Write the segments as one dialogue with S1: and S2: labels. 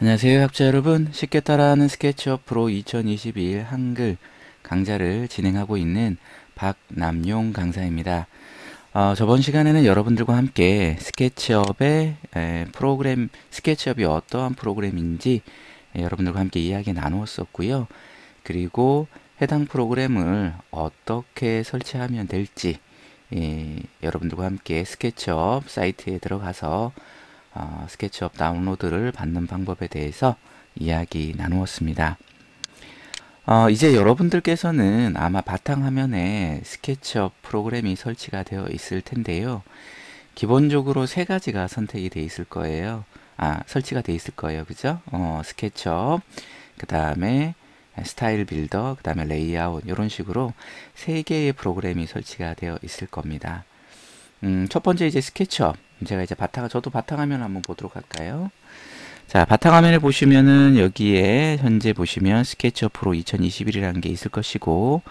S1: 안녕하세요 학자 여러분 쉽게 따라하는 스케치업 프로 2 0 2 1 한글 강좌를 진행하고 있는 박남용 강사입니다 어, 저번 시간에는 여러분들과 함께 스케치업의 에, 프로그램 스케치업이 어떠한 프로그램인지 에, 여러분들과 함께 이야기 나누었었고요 그리고 해당 프로그램을 어떻게 설치하면 될지 예, 여러분들과 함께 스케치업 사이트에 들어가서 어, 스케치업 다운로드를 받는 방법에 대해서 이야기 나누었습니다. 어, 이제 여러분들께서는 아마 바탕화면에 스케치업 프로그램이 설치가 되어 있을 텐데요. 기본적으로 세 가지가 선택이 되어 있을 거예요. 아, 설치가 되어 있을 거예요. 그죠? 어, 스케치업, 그 다음에 스타일 빌더, 그 다음에 레이아웃 이런 식으로 세 개의 프로그램이 설치가 되어 있을 겁니다. 음, 첫 번째 이제 스케치업. 제가 이제 바탕, 저도 바탕화면 한번 보도록 할까요? 자, 바탕화면을 보시면은 여기에 현재 보시면 스케치업 프로 2021이라는 게 있을 것이고,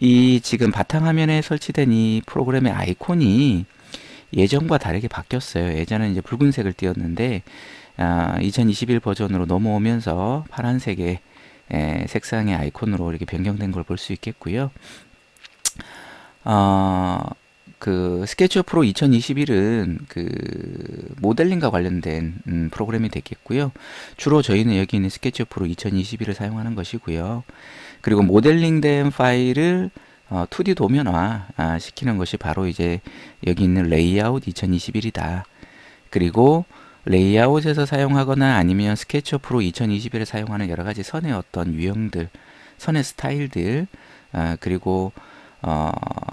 S1: 이 지금 바탕화면에 설치된 이 프로그램의 아이콘이 예전과 다르게 바뀌었어요. 예전에 이제 붉은색을 띄웠는데 아, 2021 버전으로 넘어오면서 파란색의 에, 예, 색상의 아이콘으로 이렇게 변경된 걸 볼 수 있겠고요. 어, 그 스케치업 프로 2021은 그 모델링과 관련된 음, 프로그램이 되겠고요. 주로 저희는 여기 있는 스케치업 프로 2021을 사용하는 것이고요. 그리고 모델링된 파일을 어, 2D 도면화 아, 시키는 것이 바로 이제 여기 있는 레이아웃 2021이다. 그리고 레이아웃에서 사용하거나 아니면 스케치업 프로 2021을 사용하는 여러 가지 선의 어떤 유형들, 선의 스타일들, 아, 그리고 어,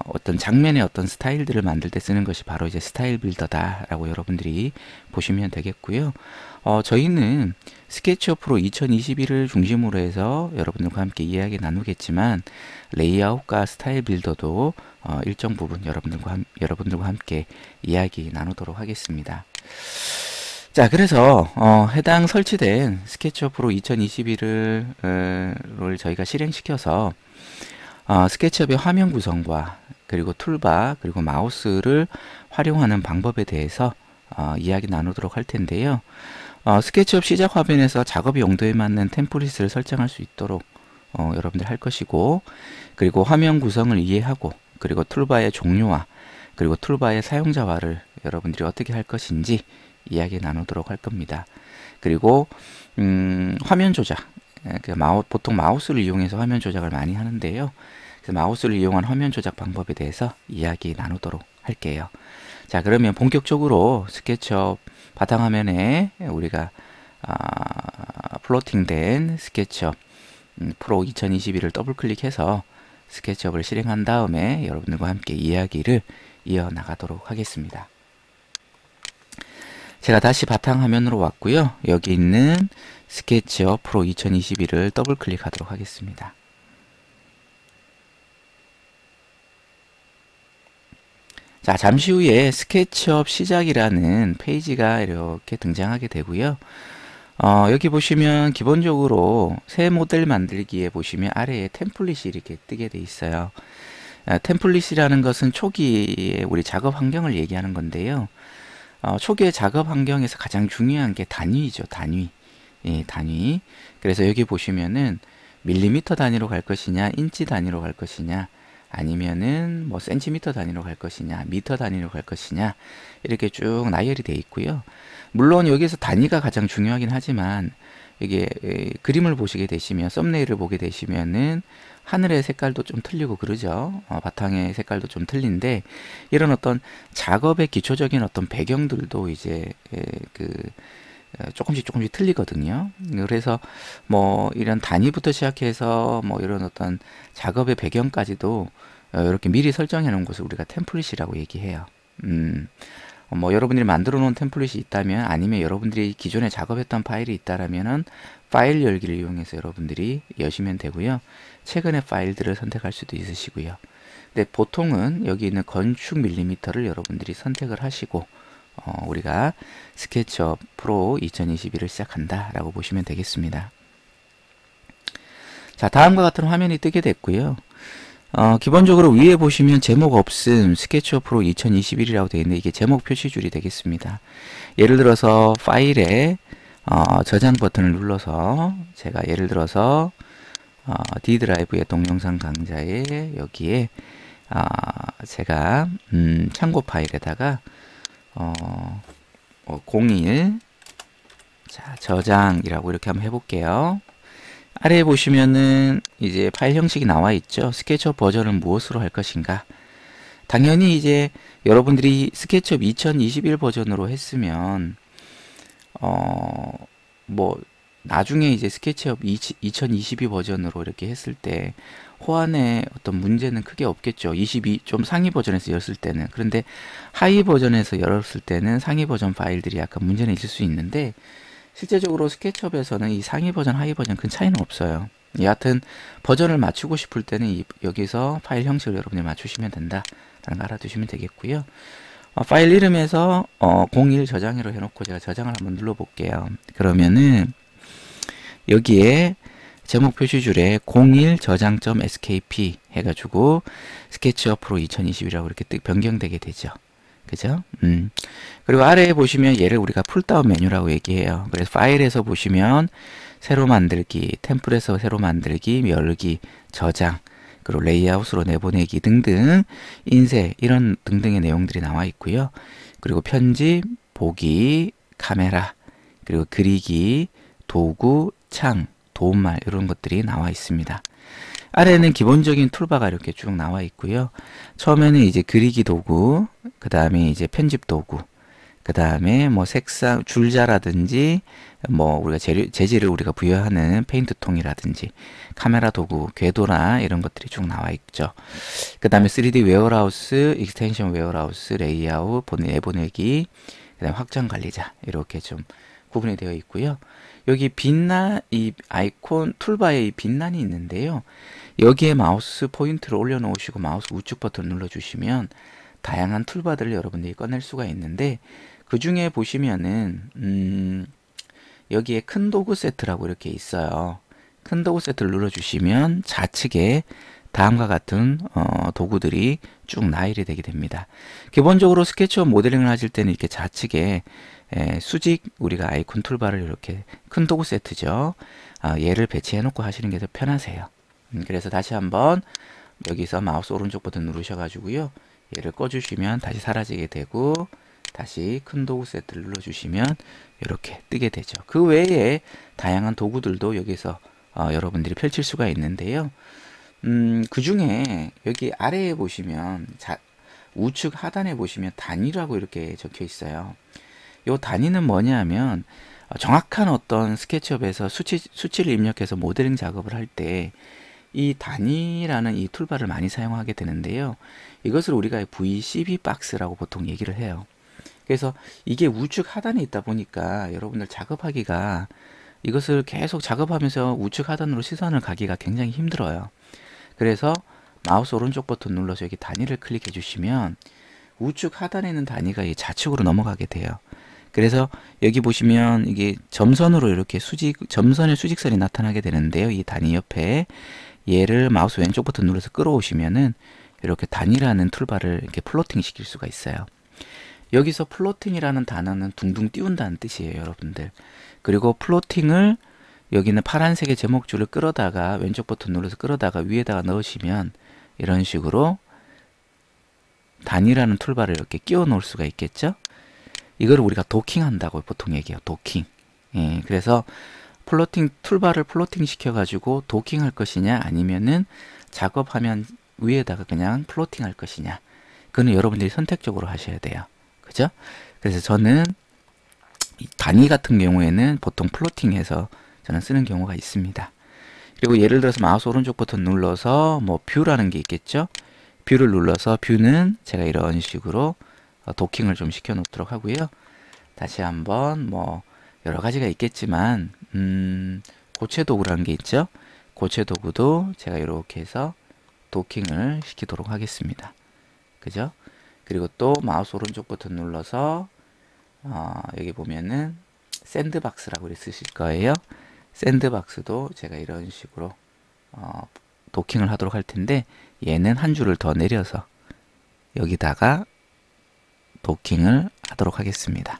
S1: 어떤 장면의 어떤 스타일들을 만들 때 쓰는 것이 바로 이제 스타일 빌더다라고 여러분들이 보시면 되겠고요. 어, 저희는 스케치업 프로 2021을 중심으로 해서 여러분들과 함께 이야기 나누겠지만 레이아웃과 스타일 빌더도 어, 일정 부분 여러분들과 함, 여러분들과 함께 이야기 나누도록 하겠습니다. 자 그래서 어, 해당 설치된 스케치업 프로 2021을 어, 저희가 실행시켜서 어, 스케치업의 화면 구성과 그리고 툴바 그리고 마우스를 활용하는 방법에 대해서 어, 이야기 나누도록 할 텐데요. 어, 스케치업 시작 화면에서 작업 용도에 맞는 템플릿을 설정할 수 있도록 어, 여러분들 할 것이고 그리고 화면 구성을 이해하고 그리고 툴바의 종류와 그리고 툴바의 사용자화를 여러분들이 어떻게 할 것인지 이야기 나누도록 할 겁니다. 그리고 음, 화면 조작 예, 그 마우, 보통 마우스를 이용해서 화면 조작을 많이 하는데요. 그래서 마우스를 이용한 화면 조작 방법에 대해서 이야기 나누도록 할게요. 자 그러면 본격적으로 스케치업 바탕화면에 우리가 아, 플로팅된 스케치업 음, 프로 2021을 더블클릭해서 스케치업을 실행한 다음에 여러분들과 함께 이야기를 이어나가도록 하겠습니다. 제가 다시 바탕화면으로 왔고요. 여기 있는 스케치업 프로 2021을 더블 클릭하도록 하겠습니다. 자, 잠시 후에 스케치업 시작이라는 페이지가 이렇게 등장하게 되고요. 어, 여기 보시면 기본적으로 새 모델 만들기에 보시면 아래에 템플릿이 이렇게 뜨게 돼 있어요. 아, 템플릿이라는 것은 초기에 우리 작업 환경을 얘기하는 건데요. 어, 초기에 작업 환경에서 가장 중요한 게 단위죠. 단위. 예, 단위. 그래서 여기 보시면은 밀리미터 단위로 갈 것이냐, 인치 단위로 갈 것이냐, 아니면은 뭐 센티미터 단위로 갈 것이냐, 미터 단위로 갈 것이냐 이렇게 쭉 나열이 돼 있고요. 물론 여기서 단위가 가장 중요하긴 하지만 이게 그림을 보시게 되시면 썸네일을 보게 되시면은 하늘의 색깔도 좀 틀리고 그러죠 어, 바탕의 색깔도 좀 틀린데 이런 어떤 작업의 기초적인 어떤 배경들도 이제 그 어, 조금씩 조금씩 틀리거든요. 그래서 뭐 이런 단위부터 시작해서 뭐 이런 어떤 작업의 배경까지도 어, 이렇게 미리 설정해 놓은 것을 우리가 템플릿이라고 얘기해요. 음. 뭐 여러분들이 만들어 놓은 템플릿이 있다면 아니면 여러분들이 기존에 작업했던 파일이 있다면 파일 열기를 이용해서 여러분들이 여시면 되고요. 최근의 파일들을 선택할 수도 있으시고요. 근데 보통은 여기 있는 건축 밀리미터를 여러분들이 선택을 하시고 어, 우리가 스케치업 프로 2021을 시작한다 라고 보시면 되겠습니다. 자 다음과 같은 화면이 뜨게 됐고요. 어, 기본적으로 위에 보시면 제목 없음 스케치업 프로 2021이라고 되어 있는데 이게 제목 표시줄이 되겠습니다. 예를 들어서 파일에 어, 저장 버튼을 눌러서 제가 예를 들어서 어, D 드라이브의 동영상 강좌에 여기에 어, 제가 음, 참고 파일에다가 어, 어, 뭐 01 자, 저장이라고 이렇게 한번 해볼게요. 아래에 보시면은 이제 파일 형식이 나와 있죠. 스케치업 버전은 무엇으로 할 것인가? 당연히 이제 여러분들이 스케치업 2021 버전으로 했으면 어 뭐 나중에 이제 스케치업 2022 버전으로 이렇게 했을 때 호환에 어떤 문제는 크게 없겠죠. 22 좀 상위 버전에서 열었을 때는 그런데 하위 버전에서 열었을 때는 상위 버전 파일들이 약간 문제는 있을 수 있는데 실제적으로 스케치업에서는 이 상위 버전, 하위 버전 큰 차이는 없어요. 예, 여하튼 버전을 맞추고 싶을 때는 이, 여기서 파일 형식을 여러분이 맞추시면 된다라는 거 알아두시면 되겠고요. 어, 파일 이름에서 어, 01 저장으로 해놓고 제가 저장을 한번 눌러볼게요. 그러면은 여기에 제목 표시줄에 01 저장.skp 해가지고 스케치업프로 2021이라고 이렇게 변경되게 되죠. 그죠? 음. 그리고 아래에 보시면 얘를 우리가 풀다운 메뉴라고 얘기해요. 그래서 파일에서 보시면 새로 만들기, 템플에서 새로 만들기, 열기, 저장, 그리고 레이아웃으로 내보내기 등등 인쇄 이런 등등의 내용들이 나와 있고요. 그리고 편집, 보기, 카메라, 그리고 그리기, 도구, 창, 도움말 이런 것들이 나와 있습니다. 아래에는 기본적인 툴바가 이렇게 쭉 나와 있고요. 처음에는 이제 그리기 도구, 그 다음에 이제 편집 도구, 그 다음에 뭐 색상, 줄자라든지 뭐 우리가 재료, 재질을 우리가 부여하는 페인트통이라든지 카메라 도구, 궤도나 이런 것들이 쭉 나와 있죠. 그 다음에 3D 웨어하우스, 익스텐션 웨어하우스, 레이아웃, 보내, 보내기, 그 다음에 확장 관리자 이렇게 좀 구분이 되어 있고요. 여기 빛나 이 아이콘 툴바에 빛란이 있는데요. 여기에 마우스 포인트를 올려놓으시고 마우스 우측 버튼 눌러주시면 다양한 툴바들을 여러분들이 꺼낼 수가 있는데 그 중에 보시면은 음 여기에 큰 도구 세트라고 이렇게 있어요. 큰 도구 세트를 눌러주시면 좌측에 다음과 같은 어, 도구들이 쭉 나열이 되게 됩니다. 기본적으로 스케치업 모델링을 하실 때는 이렇게 좌측에 예, 수직 우리가 아이콘 툴바를 이렇게 큰 도구 세트죠. 아, 얘를 배치해 놓고 하시는 게 더 편하세요. 음, 그래서 다시 한번 여기서 마우스 오른쪽 버튼 누르셔가지고요. 얘를 꺼주시면 다시 사라지게 되고 다시 큰 도구 세트를 눌러주시면 이렇게 뜨게 되죠. 그 외에 다양한 도구들도 여기서 어, 여러분들이 펼칠 수가 있는데요. 음, 그 중에 여기 아래에 보시면 자, 우측 하단에 보시면 단위라고 이렇게 적혀 있어요. 요 단위는 뭐냐면 어, 정확한 어떤 스케치업에서 수치, 수치를 입력해서 모델링 작업을 할 때 이 단위라는 이 툴바를 많이 사용하게 되는데요. 이것을 우리가 VCB 박스라고 보통 얘기를 해요. 그래서 이게 우측 하단에 있다 보니까 여러분들 작업하기가 이것을 계속 작업하면서 우측 하단으로 시선을 가기가 굉장히 힘들어요. 그래서 마우스 오른쪽 버튼 눌러서 여기 단위를 클릭해 주시면 우측 하단에 있는 단위가 이 좌측으로 넘어가게 돼요. 그래서 여기 보시면 이게 점선으로 이렇게 수직 점선의 수직선이 나타나게 되는데요. 이 단위 옆에 얘를 마우스 왼쪽 버튼 눌러서 끌어오시면은 이렇게 단위라는 툴바를 이렇게 플로팅 시킬 수가 있어요. 여기서 플로팅이라는 단어는 둥둥 띄운다는 뜻이에요, 여러분들. 그리고 플로팅을 여기는 파란색의 제목줄을 끌어다가 왼쪽 버튼 눌러서 끌어다가 위에다가 넣으시면 이런 식으로 단위라는 툴바를 이렇게 끼워 놓을 수가 있겠죠? 이걸 우리가 도킹한다고 보통 얘기해요. 도킹. 예, 그래서 플로팅 툴바를 플로팅 시켜가지고 도킹할 것이냐 아니면은 작업하면 위에다가 그냥 플로팅 할 것이냐 그는 거 여러분들이 선택적으로 하셔야 돼요. 그죠? 그래서 저는 단위 같은 경우에는 보통 플로팅해서 저는 쓰는 경우가 있습니다. 그리고 예를 들어서 마우스 오른쪽 버튼 눌러서 뭐 뷰라는 게 있겠죠? 뷰를 눌러서 뷰는 제가 이런 식으로 어, 도킹을 좀 시켜 놓도록 하고요 다시 한번 뭐 여러 가지가 있겠지만 음, 고체 도구라는 게 있죠 고체 도구도 제가 이렇게 해서 도킹을 시키도록 하겠습니다 그죠 그리고 또 마우스 오른쪽 버튼 눌러서 어, 여기 보면은 샌드박스라고 쓰실 거예요 샌드박스도 제가 이런 식으로 어, 도킹을 하도록 할 텐데 얘는 한 줄을 더 내려서 여기다가 도킹을 하도록 하겠습니다.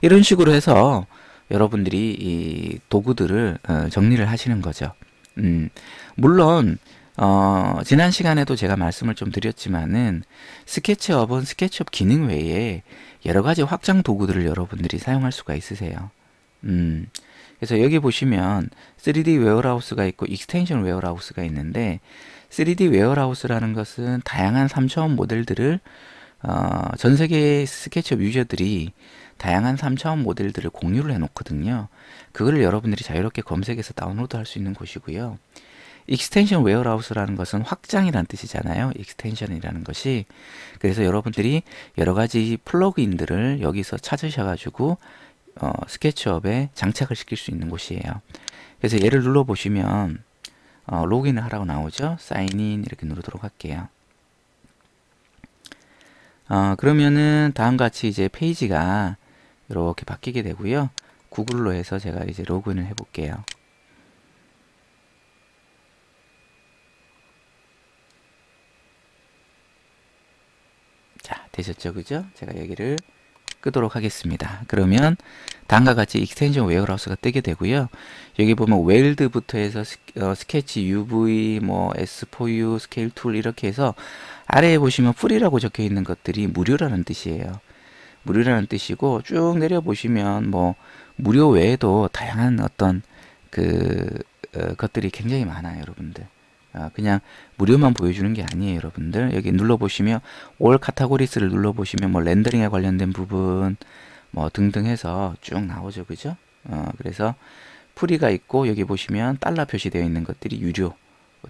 S1: 이런 식으로 해서 여러분들이 이 도구들을 어, 정리를 하시는 거죠. 음, 물론 어, 지난 시간에도 제가 말씀을 좀 드렸지만은 스케치업은 스케치업 기능 외에 여러 가지 확장 도구들을 여러분들이 사용할 수가 있으세요. 음, 그래서 여기 보시면 3D 웨어하우스가 있고 익스텐션 웨어하우스가 있는데 3D 웨어하우스라는 것은 다양한 3차원 모델들을 어, 전 세계 스케치업 유저들이 다양한 3차원 모델들을 공유를 해 놓거든요. 그걸 여러분들이 자유롭게 검색해서 다운로드 할 수 있는 곳이고요. 익스텐션 웨어하우스라는 것은 확장이라는 뜻이잖아요. 익스텐션이라는 것이. 그래서 여러분들이 여러 가지 플러그인들을 여기서 찾으셔가지고 어, 스케치업에 장착을 시킬 수 있는 곳이에요. 그래서 얘를 눌러보시면 어, 로그인을 하라고 나오죠. 사인인 이렇게 누르도록 할게요. 어, 그러면은 다음 같이 이제 페이지가 이렇게 바뀌게 되고요. 구글로 해서 제가 이제 로그인을 해 볼게요. 자, 되셨죠? 그죠? 제가 여기를 끄도록 하겠습니다. 그러면 다음과 같이 익스텐션 웨어하우스가 뜨게 되고요. 여기 보면 웰드부터 해서 스, 어, 케치 UV, 뭐 S4U, 스케일 툴 이렇게 해서 아래에 보시면 프리라고 적혀 있는 것들이 무료라는 뜻이에요. 무료라는 뜻이고 쭉 내려 보시면 뭐 무료 외에도 다양한 어떤 그 어, 것들이 굉장히 많아요, 여러분들. 아, 그냥 무료만 보여주는 게 아니에요 여러분들 여기 눌러보시면 올 카테고리스를 눌러보시면 뭐 렌더링에 관련된 부분 뭐 등등 해서 쭉 나오죠 그죠 어, 그래서 프리가 있고 여기 보시면 달러 표시되어 있는 것들이 유료들이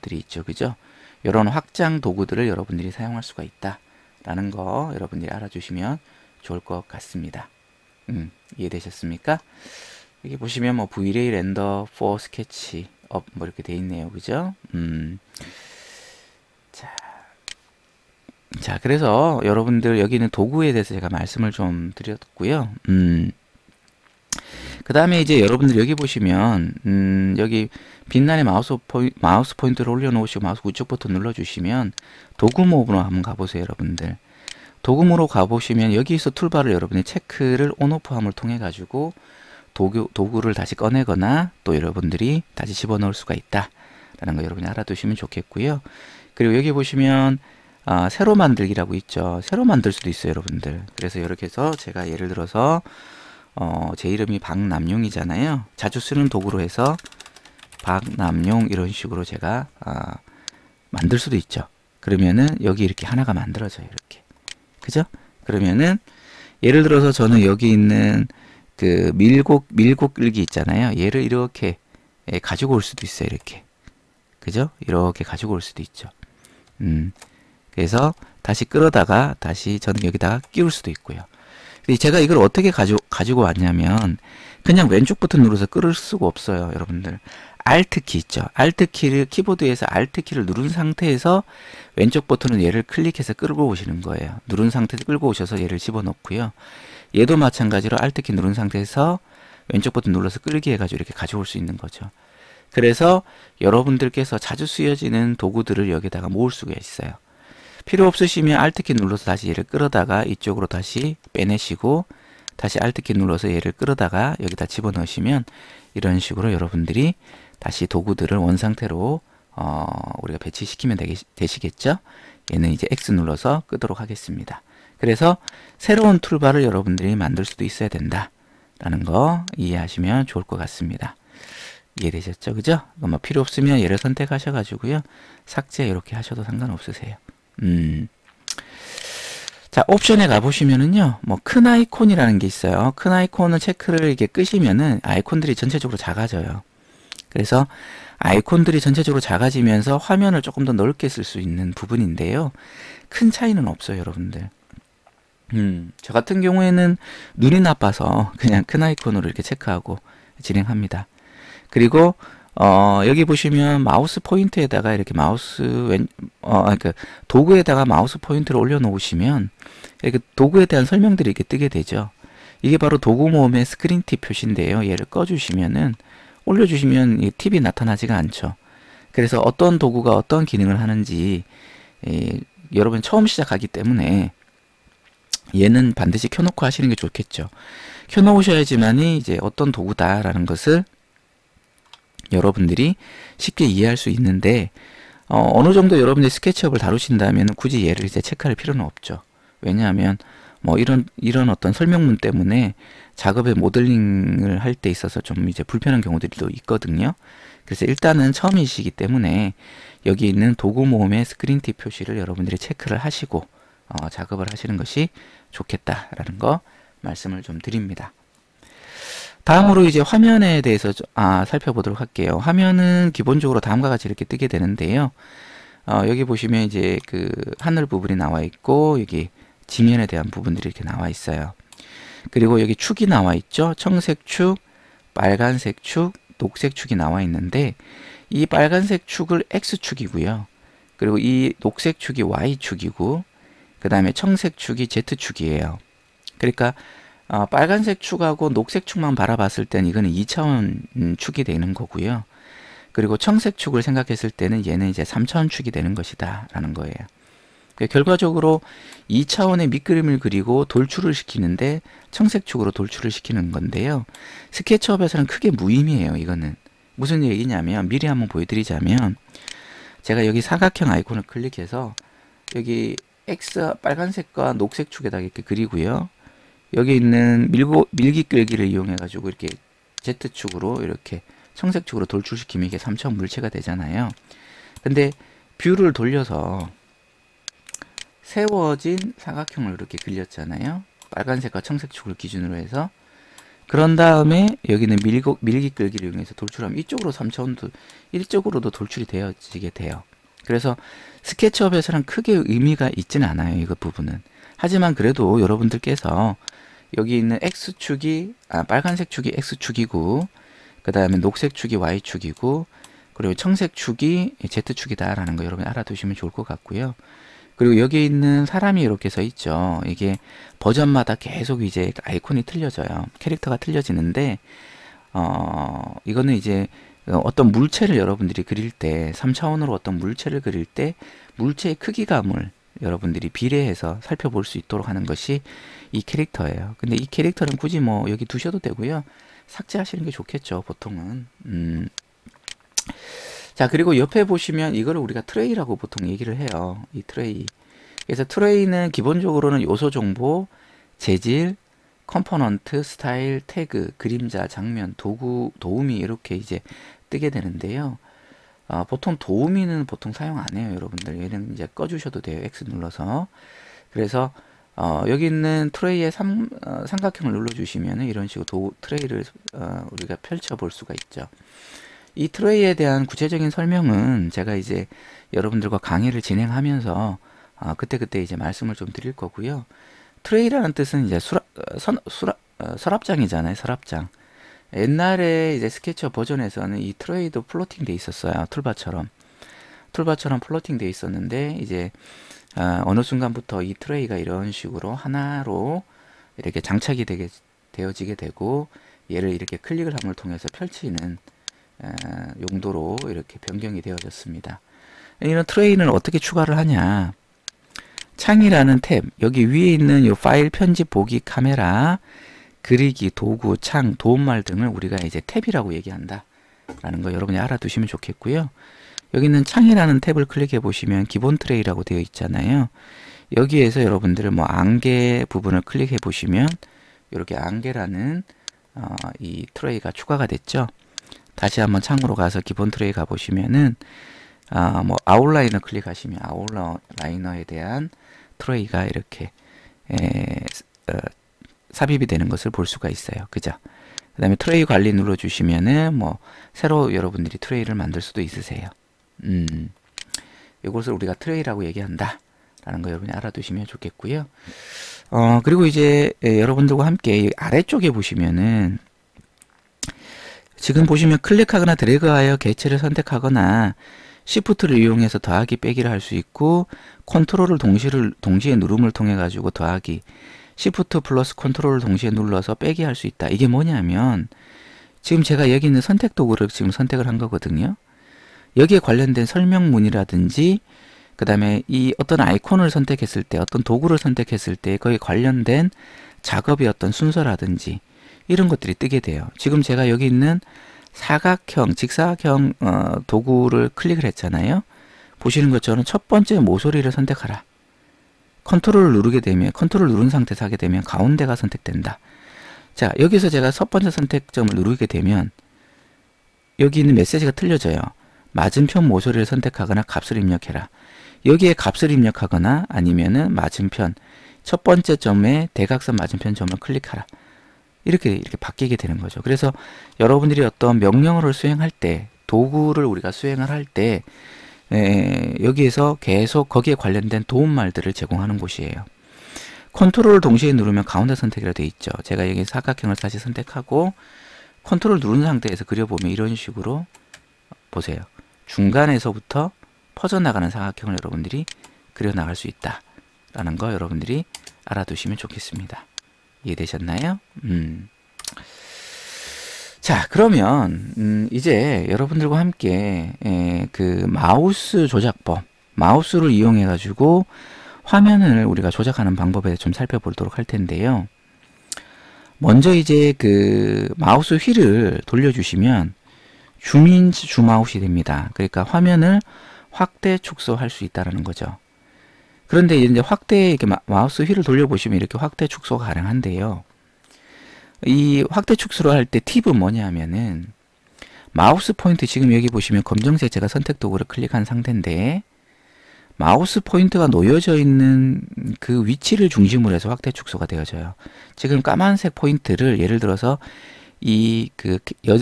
S1: 것 있죠 그죠 이런 확장 도구들을 여러분들이 사용할 수가 있다 라는 거 여러분들이 알아주시면 좋을 것 같습니다 음, 이해되셨습니까 여기 보시면 뭐 VLA 렌더 4 스케치 업뭐 이렇게 돼 있네요. 그죠? 음. 자. 자, 그래서 여러분들 여기 있는 도구에 대해서 제가 말씀을 좀 드렸고요. 음. 그 다음에 이제 여러분들 여기 보시면 음, 여기 빛나는 마우스, 포인, 마우스 포인트를 올려놓으시고 마우스 우측 버튼 눌러주시면 도구 모으로 한번 가보세요 여러분들 도구모로 가보시면 여기서 툴바를 여러분이 체크를 온오프함을 통해 가지고 도구, 도구를 다시 꺼내거나 또 여러분들이 다시 집어넣을 수가 있다라는 거 여러분이 알아두시면 좋겠고요. 그리고 여기 보시면 아, 새로 만들기라고 있죠. 새로 만들 수도 있어요, 여러분들. 그래서 이렇게 해서 제가 예를 들어서 어, 제 이름이 박남용이잖아요. 자주 쓰는 도구로 해서 박남용 이런 식으로 제가 아, 만들 수도 있죠. 그러면은 여기 이렇게 하나가 만들어져요, 이렇게. 그죠? 그러면은 예를 들어서 저는 여기 있는 그 밀곡 밀곡 일기 있잖아요. 얘를 이렇게 예, 가지고 올 수도 있어요. 이렇게 그죠? 이렇게 가지고 올 수도 있죠. 음, 그래서 다시 끌어다가 다시 저는 여기다가 끼울 수도 있고요. 제가 이걸 어떻게 가지고, 가지고 왔냐면 그냥 왼쪽 버튼 눌러서 끌을 수가 없어요 여러분들 Alt키 있죠. Alt키를 키보드에서 Alt키를 누른 상태에서 왼쪽 버튼을 얘를 클릭해서 끌고 오시는 거예요. 누른 상태에서 끌고 오셔서 얘를 집어넣고요. 얘도 마찬가지로 Alt키 누른 상태에서 왼쪽 버튼 눌러서 끌기 해가지고 이렇게 가져올 수 있는 거죠. 그래서 여러분들께서 자주 쓰여지는 도구들을 여기다가 모을 수가 있어요. 필요 없으시면 Alt키 눌러서 다시 얘를 끌어다가 이쪽으로 다시 빼내시고 다시 Alt키 눌러서 얘를 끌어다가 여기다 집어넣으시면 이런 식으로 여러분들이 다시 도구들을 원상태로 어, 우리가 배치시키면 되 되시겠죠? 얘는 이제 X 눌러서 끄도록 하겠습니다. 그래서 새로운 툴바를 여러분들이 만들 수도 있어야 된다라는 거 이해하시면 좋을 것 같습니다. 이해되셨죠? 그죠? 뭐 필요 없으면 얘를 선택하셔가지고요. 삭제 이렇게 하셔도 상관없으세요. 음. 자, 옵션에 가보시면은요, 뭐, 큰 아이콘이라는 게 있어요. 큰 아이콘을 체크를 이렇게 끄시면은 아이콘들이 전체적으로 작아져요. 그래서 아이콘들이 전체적으로 작아지면서 화면을 조금 더 넓게 쓸 수 있는 부분인데요. 큰 차이는 없어요, 여러분들. 음, 저 같은 경우에는 눈이 나빠서 그냥 큰 아이콘으로 이렇게 체크하고 진행합니다. 그리고 어, 여기 보시면 마우스 포인트에다가 이렇게 마우스 왼, 어, 그러니까 도구에다가 마우스 포인트를 올려놓으시면 이렇게 도구에 대한 설명들이 이렇게 뜨게 되죠. 이게 바로 도구 모음의 스크린 팁 표시인데요. 얘를 꺼주시면은 올려주시면 이 팁이 나타나지가 않죠. 그래서 어떤 도구가 어떤 기능을 하는지 예, 여러분 처음 시작하기 때문에 얘는 반드시 켜놓고 하시는 게 좋겠죠. 켜놓으셔야지만이 이제 어떤 도구다라는 것을 여러분들이 쉽게 이해할 수 있는데 어, 느 정도 여러분들이 스케치업을 다루신다면 굳이 얘를 이제 체크할 필요는 없죠. 왜냐하면 뭐 이런 이런 어떤 설명문 때문에 작업의 모델링을 할 때 있어서 좀 이제 불편한 경우들도 있거든요. 그래서 일단은 처음이시기 때문에 여기 있는 도구 모음의 스크린팁 표시를 여러분들이 체크를 하시고 어, 작업을 하시는 것이 좋겠다라는 거 말씀을 좀 드립니다. 다음으로 이제 화면에 대해서 아, 살펴보도록 할게요. 화면은 기본적으로 다음과 같이 이렇게 뜨게 되는데요. 어, 여기 보시면 이제 그 하늘 부분이 나와 있고 여기 지면에 대한 부분들이 이렇게 나와 있어요. 그리고 여기 축이 나와 있죠. 청색 축, 빨간색 축, 녹색 축이 나와 있는데 이 빨간색 축을 X축이고요. 그리고 이 녹색 축이 Y축이고 그 다음에 청색 축이 Z축이에요. 그러니까 어, 빨간색 축하고 녹색 축만 바라봤을 때는 이거는 2차원 음, 축이 되는 거고요. 그리고 청색 축을 생각했을 때는 얘는 이제 3차원 축이 되는 것이다 라는 거예요. 그러니까 결과적으로 2차원의 밑그림을 그리고 돌출을 시키는데 청색축으로 돌출을 시키는 건데요. 스케치업에서는 크게 무의미해요. 이거는 무슨 얘기냐면 미리 한번 보여드리자면 제가 여기 사각형 아이콘을 클릭해서 여기 X 빨간색과 녹색축에다 이렇게 그리고요. 여기 있는 밀고, 밀기 끌기를 이용해 가지고 이렇게 Z축으로 이렇게 청색축으로 돌출시키면 이게 3차원 물체가 되잖아요. 근데 뷰를 돌려서 세워진 사각형을 이렇게 그렸잖아요. 빨간색과 청색축을 기준으로 해서 그런 다음에 여기는 밀고, 밀기 끌기를 이용해서 돌출하면 이쪽으로 3차원도 이쪽으로도 돌출이 되어지게 돼요. 그래서 스케치업에서는 크게 의미가 있지는 않아요. 이거 부분은. 하지만 그래도 여러분들께서 여기 있는 X축이 아, 빨간색 축이 X축이고 그 다음에 녹색 축이 Y축이고 그리고 청색 축이 Z축이다라는 거 여러분 이 알아두시면 좋을 것 같고요. 그리고 여기에 있는 사람이 이렇게 서 있죠. 이게 버전마다 계속 이제 아이콘이 틀려져요. 캐릭터가 틀려지는데 어, 이거는 이제 어떤 물체를 여러분들이 그릴 때 3차원으로 어떤 물체를 그릴 때 물체의 크기감을 여러분들이 비례해서 살펴볼 수 있도록 하는 것이 이 캐릭터예요. 근데 이 캐릭터는 굳이 뭐 여기 두셔도 되고요. 삭제하시는 게 좋겠죠. 보통은. 음. 자 그리고 옆에 보시면 이걸 우리가 트레이라고 보통 얘기를 해요 이 트레이 그래서 트레이는 기본적으로는 요소 정보 재질 컴포넌트 스타일 태그 그림자 장면 도구 도우미 이렇게 이제 뜨게 되는데요 아, 보통 도우미는 보통 사용 안 해요 여러분들 얘는 이제 꺼주셔도 돼요 X 눌러서 그래서 어, 여기 있는 트레이의 삼, 어, 삼각형을 눌러주시면 이런 식으로 도, 트레이를 어, 우리가 펼쳐볼 수가 있죠. 이 트레이에 대한 구체적인 설명은 제가 이제 여러분들과 강의를 진행하면서 아, 그때그때 이제 말씀을 좀 드릴 거고요. 트레이라는 뜻은 이제 수라, 선, 수라, 어, 서랍장이잖아요. 서랍장. 옛날에 이제 스케쳐 버전에서는 이 트레이도 플로팅 돼 있었어요. 툴바처럼. 툴바처럼 플로팅 돼 있었는데 이제 어, 어느 순간부터 이 트레이가 이런 식으로 하나로 이렇게 장착이 되게 되어지게 되고 얘를 이렇게 클릭을 함을 통해서 펼치는 용도로 이렇게 변경이 되어졌습니다. 이런 트레이는 어떻게 추가를 하냐 창이라는 탭 여기 위에 있는 이 파일 편집 보기 카메라 그리기 도구 창 도움말 등을 우리가 이제 탭이라고 얘기한다 라는 거 여러분이 알아두시면 좋겠고요 여기 는 창이라는 탭을 클릭해 보시면 기본 트레이라고 되어 있잖아요 여기에서 여러분들 뭐 안개 부분을 클릭해 보시면 이렇게 안개라는 어, 이 트레이가 추가가 됐죠 다시 한번 창으로 가서 기본 트레이 가보시면은 아, 뭐 아웃라이너 클릭하시면 아웃라이너에 대한 트레이가 이렇게 에, 어, 삽입이 되는 것을 볼 수가 있어요. 그죠? 그 다음에 트레이 관리 눌러주시면은 뭐 새로 여러분들이 트레이를 만들 수도 있으세요. 음, 이것을 우리가 트레이라고 얘기한다. 라는 거 여러분이 알아두시면 좋겠고요. 어, 그리고 이제 여러분들과 함께 아래쪽에 보시면은 지금 보시면 클릭하거나 드래그하여 개체를 선택하거나 시프트를 이용해서 더하기 빼기를 할 수 있고 컨트롤을 동시를, 동시에 누름을 통해 가지고 더하기 시프트 플러스 컨트롤을 동시에 눌러서 빼기 할 수 있다. 이게 뭐냐면 지금 제가 여기 있는 선택 도구를 지금 선택을 한 거거든요. 여기에 관련된 설명문이라든지 그 다음에 이 어떤 아이콘을 선택했을 때 어떤 도구를 선택했을 때 거기에 관련된 작업의 어떤 순서라든지 이런 것들이 뜨게 돼요. 지금 제가 여기 있는 사각형, 직사각형 어, 도구를 클릭을 했잖아요. 보시는 것처럼 첫 번째 모서리를 선택하라. 컨트롤을 누르게 되면 컨트롤 누른 상태에서 하게 되면 가운데가 선택된다. 자 여기서 제가 첫 번째 선택점을 누르게 되면 여기 있는 메시지가 틀려져요. 맞은편 모서리를 선택하거나 값을 입력해라. 여기에 값을 입력하거나 아니면은 맞은편 첫 번째 점에 대각선 맞은편 점을 클릭하라. 이렇게 이렇게 바뀌게 되는 거죠. 그래서 여러분들이 어떤 명령어를 수행할 때 도구를 우리가 수행을 할때 예, 여기에서 계속 거기에 관련된 도움말들을 제공하는 곳이에요. 컨트롤을 동시에 누르면 가운데 선택이라 되어 있죠. 제가 여기 사각형을 다시 선택하고 컨트롤 누른 상태에서 그려보면 이런 식으로 보세요. 중간에서부터 퍼져나가는 사각형을 여러분들이 그려나갈 수 있다라는 거 여러분들이 알아두시면 좋겠습니다. 이해되셨나요? 음. 자 그러면 음, 이제 여러분들과 함께 에, 예, 그 마우스 조작법 마우스를 이용해 가지고 화면을 우리가 조작하는 방법에 좀 살펴보도록 할 텐데요 먼저 이제 그 마우스 휠을 돌려주시면 줌인 줌아웃이 됩니다 그러니까 화면을 확대 축소할 수 있다는 거죠 그런데 이제 확대 이렇게 마우스 휠을 돌려보시면 이렇게 확대 축소가 가능한데요. 이 확대 축소를 할 때 팁은 뭐냐면은 마우스 포인트 지금 여기 보시면 검정색 제가 선택 도구를 클릭한 상태인데 마우스 포인트가 놓여져 있는 그 위치를 중심으로 해서 확대 축소가 되어져요. 지금 까만색 포인트를 예를 들어서 이 그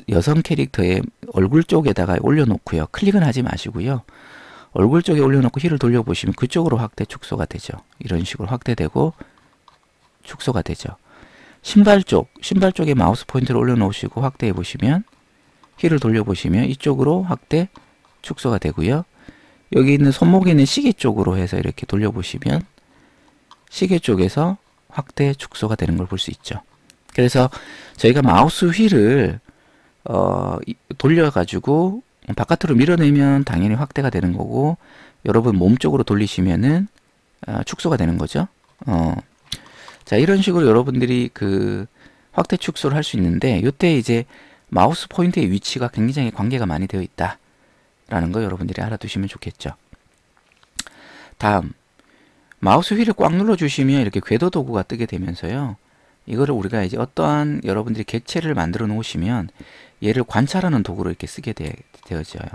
S1: 여성 캐릭터의 얼굴 쪽에다가 올려놓고요. 클릭은 하지 마시고요. 얼굴 쪽에 올려놓고 힐을 돌려보시면 그쪽으로 확대 축소가 되죠. 이런 식으로 확대되고 축소가 되죠. 신발 쪽, 신발 쪽에 마우스 포인트를 올려놓으시고 확대해 보시면 힐을 돌려보시면 이쪽으로 확대 축소가 되고요. 여기 있는 손목에 있는 시계 쪽으로 해서 이렇게 돌려보시면 시계 쪽에서 확대 축소가 되는 걸 볼 수 있죠. 그래서 저희가 마우스 휠을 어, 돌려가지고 바깥으로 밀어내면 당연히 확대가 되는 거고 여러분 몸 쪽으로 돌리시면은 아, 축소가 되는 거죠. 어. 자 이런 식으로 여러분들이 그 확대 축소를 할 수 있는데 요때 이제 마우스 포인트의 위치가 굉장히 관계가 많이 되어 있다 라는 거 여러분들이 알아두시면 좋겠죠 다음 마우스 휠을 꽉 눌러 주시면 이렇게 궤도 도구가 뜨게 되면서요 이거를 우리가 이제 어떠한 여러분들이 객체를 만들어 놓으시면 얘를 관찰하는 도구로 이렇게 쓰게 되, 어져요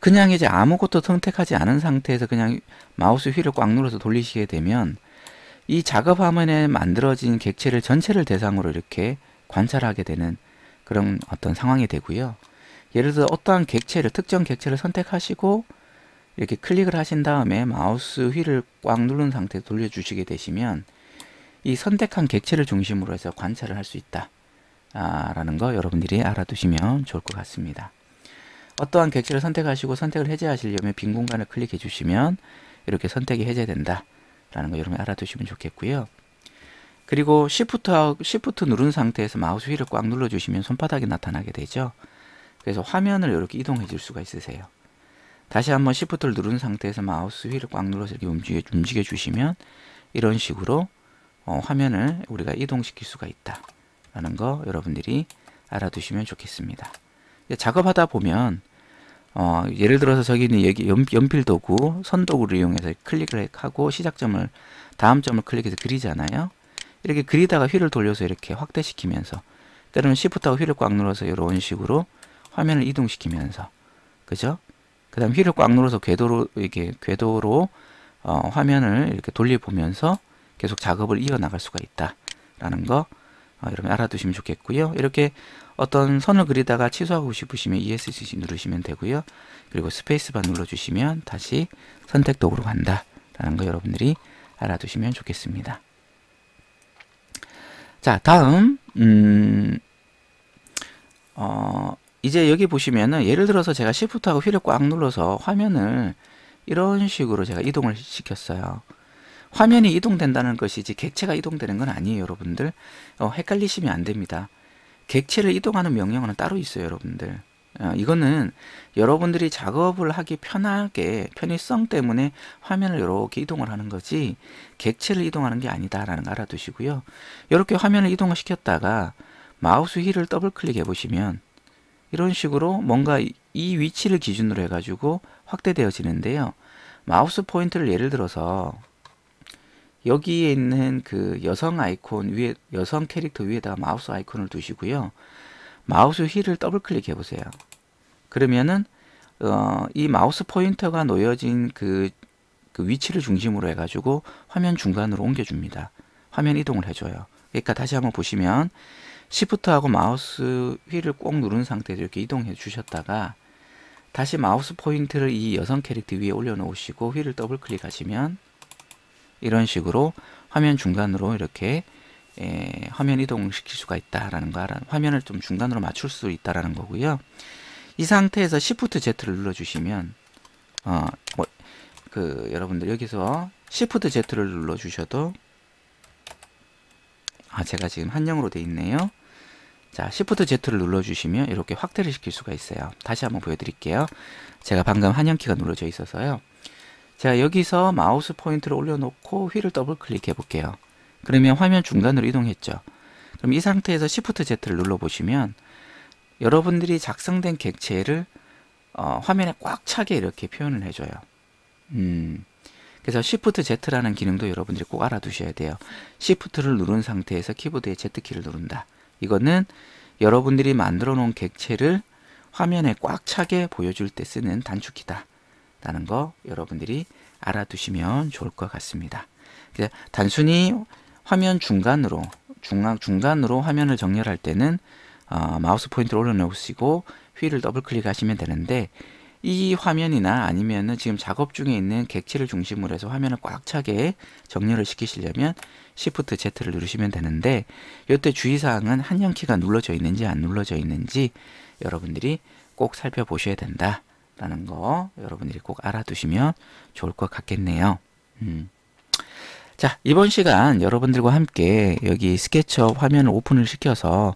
S1: 그냥 이제 아무것도 선택하지 않은 상태에서 그냥 마우스 휠을 꽉 눌러서 돌리시게 되면 이 작업 화면에 만들어진 객체를 전체를 대상으로 이렇게 관찰하게 되는 그런 어떤 상황이 되고요. 예를 들어 어떠한 객체를 특정 객체를 선택하시고 이렇게 클릭을 하신 다음에 마우스 휠을 꽉 누른 상태에 돌려주시게 되시면 이 선택한 객체를 중심으로 해서 관찰을 할 수 있다라는 아, 거 여러분들이 알아두시면 좋을 것 같습니다. 어떠한 객체를 선택하시고 선택을 해제하시려면 빈 공간을 클릭해 주시면 이렇게 선택이 해제된다라는 거 여러분 이 알아두시면 좋겠고요. 그리고 시프트, 시프트 누른 상태에서 마우스 휠을 꽉 눌러주시면 손바닥이 나타나게 되죠. 그래서 화면을 이렇게 이동해 줄 수가 있으세요. 다시 한번 시프트를 누른 상태에서 마우스 휠을 꽉 눌러서 이렇게 움직여, 움직여 주시면 이런 식으로 어, 화면을 우리가 이동시킬 수가 있다라는 거 여러분들이 알아두시면 좋겠습니다. 작업하다 보면 어, 예를 들어서 저기 는 여기 연, 필 도구, 선 도구를 이용해서 클릭을 하고 시작점을 다음 점을 클릭해서 그리잖아요. 이렇게 그리다가 휠을 돌려서 이렇게 확대시키면서 때로는 s h i 하고 휠을 꽉 눌러서 이런 식으로 화면을 이동시키면서 그죠? 그 다음 휠을 꽉 눌러서 궤도로 이렇게 궤도로 어, 화면을 이렇게 돌려보면서 계속 작업을 이어나갈 수가 있다라는 거 어, 여러분 알아두시면 좋겠고요. 이렇게 어떤 선을 그리다가 취소하고 싶으시면 ESC 누르시면 되고요. 그리고 스페이스바 눌러주시면 다시 선택 도구로 간다라는 거 여러분들이 알아두시면 좋겠습니다. 자 다음 음, 어, 이제 여기 보시면은 예를 들어서 제가 Shift하고 휠을 꽉 눌러서 화면을 이런 식으로 제가 이동을 시켰어요. 화면이 이동된다는 것이지 객체가 이동되는 건 아니에요 여러분들 어, 헷갈리시면 안 됩니다 객체를 이동하는 명령어는 따로 있어요 여러분들 어, 이거는 여러분들이 작업을 하기 편하게 편의성 때문에 화면을 이렇게 이동을 하는 거지 객체를 이동하는 게 아니다라는 거 알아두시고요 이렇게 화면을 이동을 시켰다가 마우스 휠을 더블 클릭해 보시면 이런 식으로 뭔가 이 위치를 기준으로 해가지고 확대되어지는데요 마우스 포인트를 예를 들어서 여기에 있는 그 여성 아이콘 위에 여성 캐릭터 위에다가 마우스 아이콘을 두시고요. 마우스 휠을 더블 클릭해 보세요. 그러면은 어, 이 마우스 포인터가 놓여진 그, 그 위치를 중심으로 해가지고 화면 중간으로 옮겨줍니다. 화면 이동을 해줘요. 그러니까 다시 한번 보시면 시프트하고 마우스 휠을 꼭 누른 상태에서 이렇게 이동해 주셨다가 다시 마우스 포인트를 이 여성 캐릭터 위에 올려놓으시고 휠을 더블 클릭하시면 이런 식으로 화면 중간으로 이렇게 에, 예, 화면 이동시킬 수가 있다라는 거 화면을 좀 중간으로 맞출 수 있다라는 거고요. 이 상태에서 Shift Z를 눌러주시면 어, 뭐, 그 여러분들 여기서 Shift Z를 눌러주셔도 아 제가 지금 한영으로 돼 있네요. 자, Shift Z를 눌러주시면 이렇게 확대를 시킬 수가 있어요. 다시 한번 보여드릴게요. 제가 방금 한영키가 눌러져 있어서요. 자 여기서 마우스 포인트를 올려놓고 휠을 더블 클릭해 볼게요 그러면 화면 중간으로 이동했죠 그럼 이 상태에서 Shift Z를 눌러보시면 여러분들이 작성된 객체를 어, 화면에 꽉 차게 이렇게 표현을 해줘요 음, 그래서 Shift Z라는 기능도 여러분들이 꼭 알아두셔야 돼요 Shift를 누른 상태에서 키보드에 Z키를 누른다 이거는 여러분들이 만들어 놓은 객체를 화면에 꽉 차게 보여줄 때 쓰는 단축키다 라는 거 여러분들이 알아두시면 좋을 것 같습니다. 단순히 화면 중간으로 중간, 중간으로 화면을 정렬할 때는 어, 마우스 포인트를 올려놓으시고 휠을 더블 클릭하시면 되는데 이 화면이나 아니면은 지금 작업 중에 있는 객체를 중심으로 해서 화면을 꽉 차게 정렬을 시키시려면 Shift Z를 누르시면 되는데 이때 주의사항은 한영키가 눌러져 있는지 안 눌러져 있는지 여러분들이 꼭 살펴보셔야 된다 라는 거 여러분들이 꼭 알아두시면 좋을 것 같겠네요. 음. 자, 이번 시간 여러분들과 함께 여기 스케쳐 화면을 오픈을 시켜서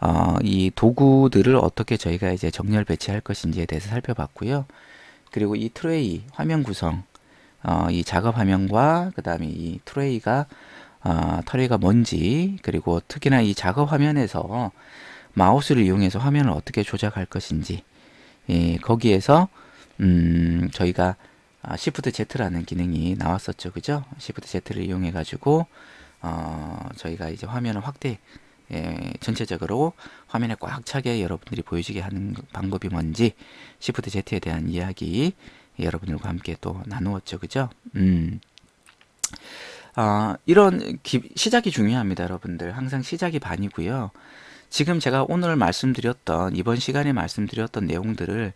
S1: 어, 이 도구들을 어떻게 저희가 이제 정렬 배치할 것인지에 대해서 살펴봤고요. 그리고 이 트레이 화면 구성, 어, 이 작업 화면과 그 다음에 이 트레이가 어, 트레이가 뭔지 그리고 특히나 이 작업 화면에서 마우스를 이용해서 화면을 어떻게 조작할 것인지 예, 거기에서 음, 저희가 아, Shift Z라는 기능이 나왔었죠. 그죠? Shift Z를 이용해 가지고 어, 저희가 이제 화면을 확대 예, 전체적으로 화면에 꽉 차게 여러분들이 보여지게 하는 방법이 뭔지 Shift Z에 대한 이야기 여러분들과 함께 또 나누었죠. 그죠? 음. 아, 이런 기, 시작이 중요합니다. 여러분들 항상 시작이 반이고요. 지금 제가 오늘 말씀드렸던 이번 시간에 말씀드렸던 내용들을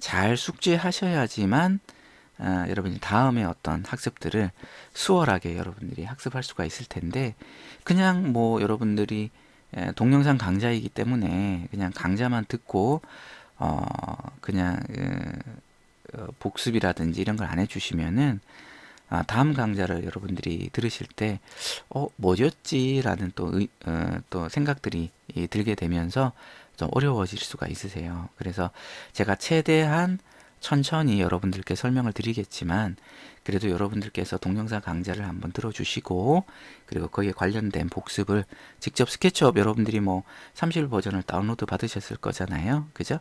S1: 잘 숙지하셔야지만 아, 여러분이 다음에 어떤 학습들을 수월하게 여러분들이 학습할 수가 있을 텐데 그냥 뭐 여러분들이 동영상 강좌이기 때문에 그냥 강좌만 듣고 어 그냥 어, 복습이라든지 이런 걸 안 해주시면은 아, 다음 강좌를 여러분들이 들으실 때 어, 뭐였지? 라는 또, 의, 어, 또 생각들이 들게 되면서 좀 어려워질 수가 있으세요. 그래서 제가 최대한 천천히 여러분들께 설명을 드리겠지만 그래도 여러분들께서 동영상 강좌를 한번 들어주시고 그리고 거기에 관련된 복습을 직접 스케치업 여러분들이 뭐 30일 버전을 다운로드 받으셨을 거잖아요 그죠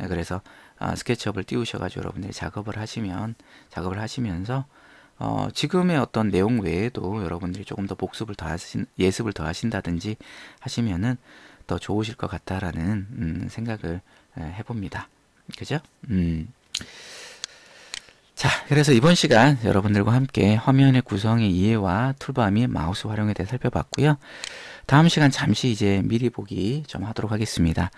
S1: 네, 그래서 아, 스케치업을 띄우셔가지고 여러분들이 작업을 하시면 작업을 하시면서 어, 지금의 어떤 내용 외에도 여러분들이 조금 더 복습을 더 하신, 예습을 더 하신다든지 하시면은 더 좋으실 것 같다라는 음, 생각을 해봅니다. 그죠? 음. 자, 그래서 이번 시간 여러분들과 함께 화면의 구성의 이해와 툴바 및 마우스 활용에 대해 살펴봤고요. 다음 시간 잠시 이제 미리 보기 좀 하도록 하겠습니다.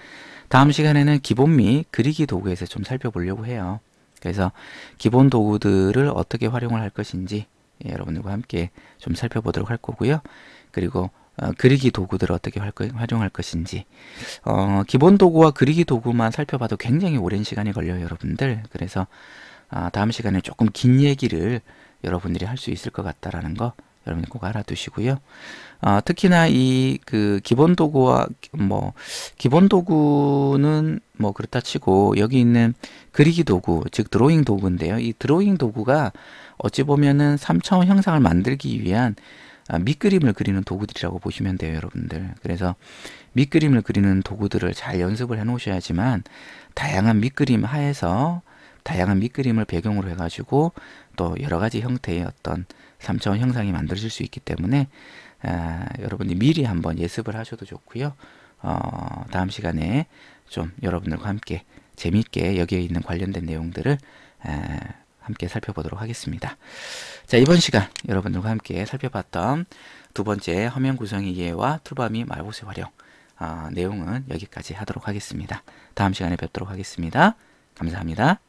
S1: 다음 시간에는 기본 및 그리기 도구에서 좀 살펴보려고 해요. 그래서 기본 도구들을 어떻게 활용을 할 것인지 예, 여러분들과 함께 좀 살펴보도록 할 거고요. 그리고 어, 그리기 도구들을 어떻게 활, 활용할 것인지 어, 기본 도구와 그리기 도구만 살펴봐도 굉장히 오랜 시간이 걸려요 여러분들 그래서 아, 다음 시간에 조금 긴 얘기를 여러분들이 할 수 있을 것 같다라는 거 여러분 꼭 알아두시고요. 어, 특히나 이 그 기본 도구와 뭐 기본 도구는 뭐 그렇다 치고 여기 있는 그리기 도구 즉 드로잉 도구인데요. 이 드로잉 도구가 어찌 보면은 3차원 형상을 만들기 위한 아, 밑그림을 그리는 도구들이라고 보시면 돼요 여러분들 그래서 밑그림을 그리는 도구들을 잘 연습을 해 놓으셔야지만 다양한 밑그림 하에서 다양한 밑그림을 배경으로 해가지고 또 여러가지 형태의 어떤 3차원 형상이 만들어질 수 있기 때문에 아, 여러분이 미리 한번 예습을 하셔도 좋고요. 어, 다음 시간에 좀 여러분들과 함께 재미있게 여기에 있는 관련된 내용들을 아, 함께 살펴보도록 하겠습니다. 자 이번 시간 여러분들과 함께 살펴봤던 두 번째 화면 구성의 이와 툴바 및 말보세 활용 어, 내용은 여기까지 하도록 하겠습니다. 다음 시간에 뵙도록 하겠습니다. 감사합니다.